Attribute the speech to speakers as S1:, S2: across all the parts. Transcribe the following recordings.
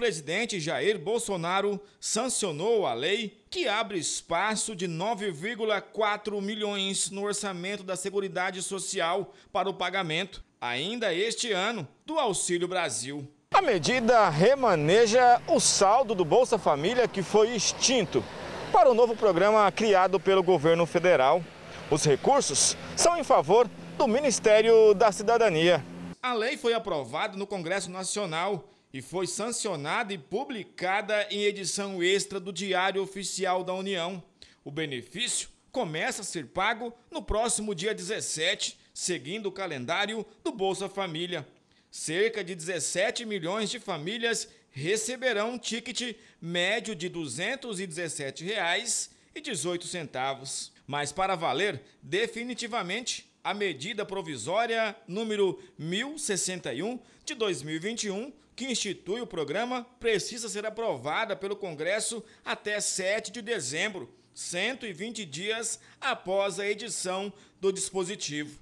S1: presidente Jair Bolsonaro sancionou a lei que abre espaço de 9,4 milhões no orçamento da Seguridade Social para o pagamento, ainda este ano, do Auxílio Brasil. A medida remaneja o saldo do Bolsa Família que foi extinto para o novo programa criado pelo governo federal. Os recursos são em favor do Ministério da Cidadania. A lei foi aprovada no Congresso Nacional e foi sancionada e publicada em edição extra do Diário Oficial da União. O benefício começa a ser pago no próximo dia 17, seguindo o calendário do Bolsa Família. Cerca de 17 milhões de famílias receberão um ticket médio de R$ 217,18. Mas para valer definitivamente, a medida provisória número 1061 de 2021, que institui o programa, precisa ser aprovada pelo Congresso até 7 de dezembro, 120 dias após a edição do dispositivo.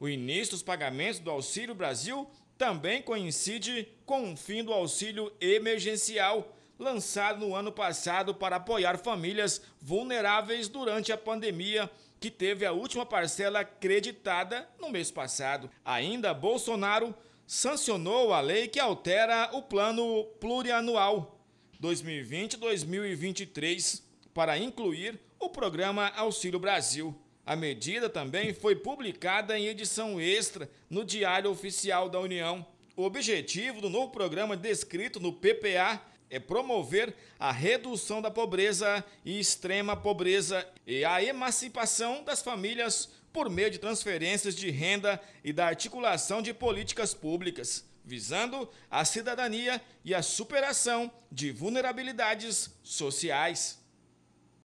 S1: O início dos pagamentos do Auxílio Brasil também coincide com o fim do auxílio emergencial lançado no ano passado para apoiar famílias vulneráveis durante a pandemia, que teve a última parcela creditada no mês passado. Ainda, Bolsonaro sancionou a lei que altera o plano plurianual 2020-2023 para incluir o programa Auxílio Brasil. A medida também foi publicada em edição extra no Diário Oficial da União. O objetivo do novo programa descrito no PPA é promover a redução da pobreza e extrema pobreza e a emancipação das famílias por meio de transferências de renda e da articulação de políticas públicas, visando a cidadania e a superação de vulnerabilidades sociais.